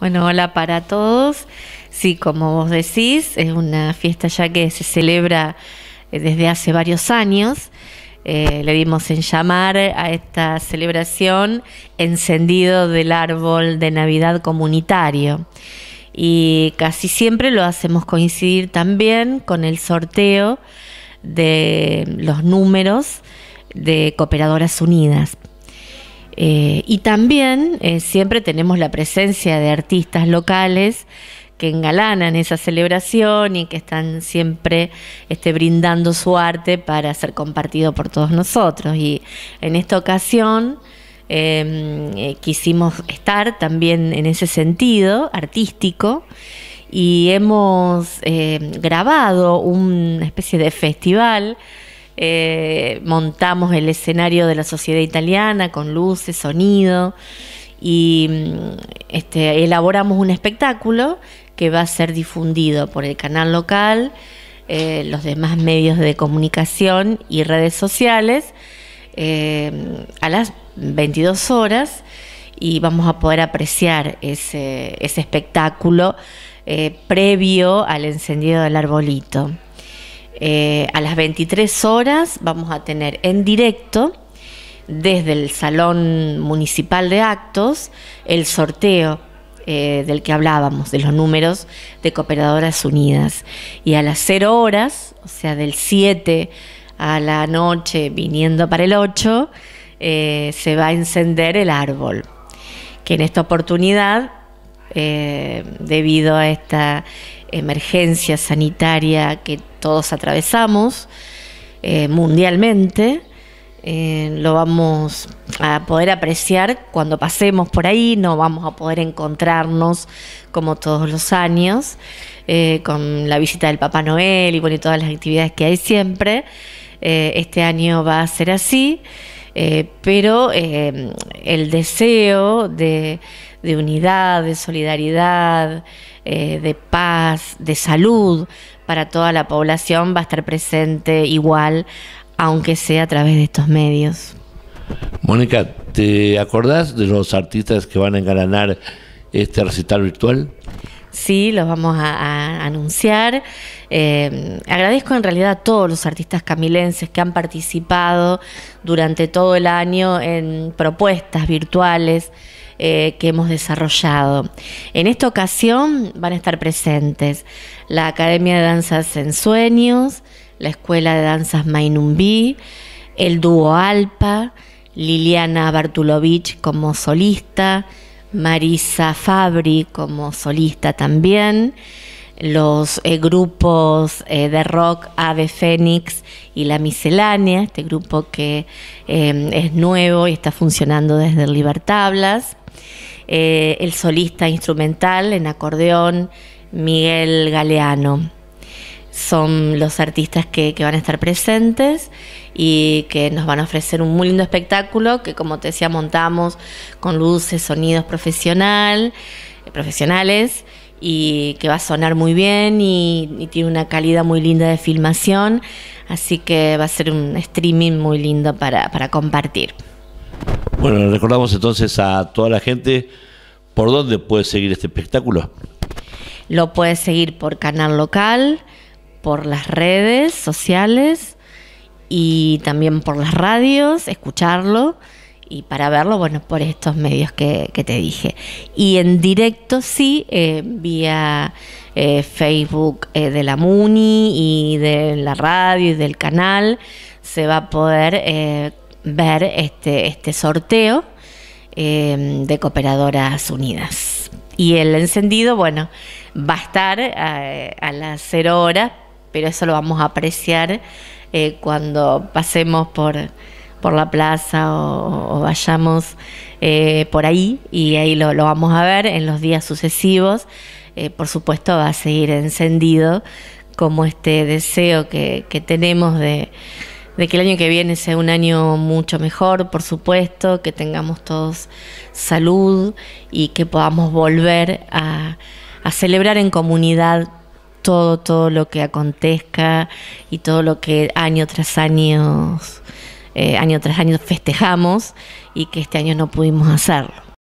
Bueno, hola para todos. Sí, como vos decís, es una fiesta ya que se celebra eh, desde hace varios años. Eh, le dimos en llamar a esta celebración encendido del árbol de Navidad comunitario. Y casi siempre lo hacemos coincidir también con el sorteo de los números de Cooperadoras Unidas. Eh, y también eh, siempre tenemos la presencia de artistas locales que engalanan esa celebración y que están siempre este, brindando su arte para ser compartido por todos nosotros. Y en esta ocasión em, eh, quisimos estar también en ese sentido artístico y hemos grabado una especie de festival eh, montamos el escenario de la sociedad italiana con luces, sonido y mm, este, elaboramos un espectáculo que va a ser difundido por el canal local, eh, los demás medios de comunicación y redes sociales eh, a las 22 horas y vamos a poder apreciar ese espectáculo previo al encendido del arbolito. Eh, a las 23 horas vamos a tener en directo desde el Salón Municipal de Actos el sorteo eh, del que hablábamos, de los números de Cooperadoras Unidas. Y a las 0 horas, o sea, del 7 a la noche viniendo para el 8, eh, se va a encender el árbol, que en esta oportunidad, debido a esta emergencia sanitaria que todos atravesamos eh, mundialmente. Eh, lo vamos a poder apreciar cuando pasemos por ahí, no vamos a poder encontrarnos como todos los años, eh, con la visita del Papá Noel y, todas las actividades que hay siempre. este año va a ser así, pero el deseo de, de unidad, de solidaridad, eh, de paz, de salud para toda la población va a estar presente igual, aunque sea a través de estos medios. Mónica, ¿te acordás de los artistas que van a engalanar este recital virtual? Sí, los vamos a, anunciar. Eh, agradezco en realidad a todos los artistas camilenses que han participado durante todo el año en propuestas virtuales eh, que hemos desarrollado. En esta ocasión van a estar presentes la Academia de Danzas en Sueños, la Escuela de Danzas Mainumbi, el dúo Alpa, Liliana Bartulovich como solista, Marisa Fabri como solista también, los eh, grupos eh, de rock Ave Fénix y La Miscelánea, este grupo que em, es nuevo y está funcionando desde Libertablas, eh, el solista instrumental en acordeón Miguel Galeano son los artistas que, van a estar presentes y que nos van a ofrecer un muy lindo espectáculo que como te decía montamos con luces, sonidos profesional, eh, profesionales y que va a sonar muy bien y, tiene una calidad muy linda de filmación, así que va a ser un streaming muy lindo para, para compartir. Bueno, recordamos entonces a toda la gente por dónde puede seguir este espectáculo. Lo puedes seguir por canal local, por las redes sociales y también por las radios, escucharlo y para verlo, bueno, por estos medios que, te dije. Y en directo sí, eh, vía eh, Facebook eh, de la MUNI y de la radio y del canal, se va a poder ver este, este sorteo de Cooperadoras Unidas. Y el encendido, bueno, va a estar a, las 0 horas pero eso lo vamos a apreciar eh, cuando pasemos por, por la plaza o, vayamos eh, por ahí y ahí lo, vamos a ver en los días sucesivos. Eh, por supuesto va a seguir encendido como este deseo que, tenemos de, que el año que viene sea un año mucho mejor, por supuesto, que tengamos todos salud y que podamos volver a celebrar en comunidad todo, todo lo que acontezca y todo lo que año tras año, eh, año tras año festejamos y que este año no pudimos hacerlo.